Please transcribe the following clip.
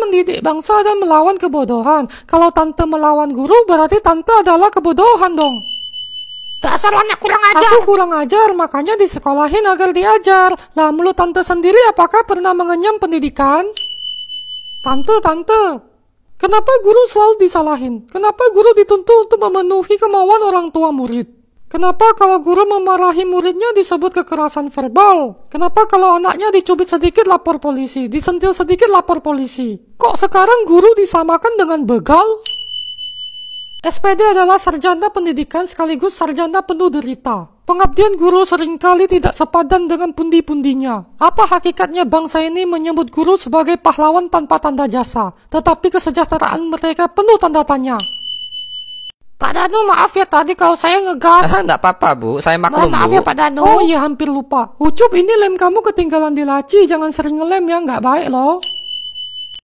mendidik bangsa dan melawan kebodohan. Kalau tante melawan guru, berarti tante adalah kebodohan dong. Dasar kurang ajar. Aku kurang ajar, makanya disekolahin agar diajar. Lah, mulut tante sendiri apakah pernah mengenyam pendidikan? Tante, tante, kenapa guru selalu disalahin? Kenapa guru dituntut untuk memenuhi kemauan orang tua murid? Kenapa kalau guru memarahi muridnya disebut kekerasan verbal? Kenapa kalau anaknya dicubit sedikit lapor polisi, disentil sedikit lapor polisi? Kok sekarang guru disamakan dengan begal? SPD adalah sarjana pendidikan sekaligus sarjana penuh derita. Pengabdian guru seringkali tidak sepadan dengan pundi-pundinya. Apa hakikatnya bangsa ini menyebut guru sebagai pahlawan tanpa tanda jasa, tetapi kesejahteraan mereka penuh tanda tanya? Pak Danu maaf ya tadi kalau saya ngegas. Ah, enggak apa-apa Bu, saya maklum bu. maaf ya Pak Danu. Oh iya hampir lupa. Ucup ini lem kamu ketinggalan di laci, jangan sering ngelem ya, nggak baik loh.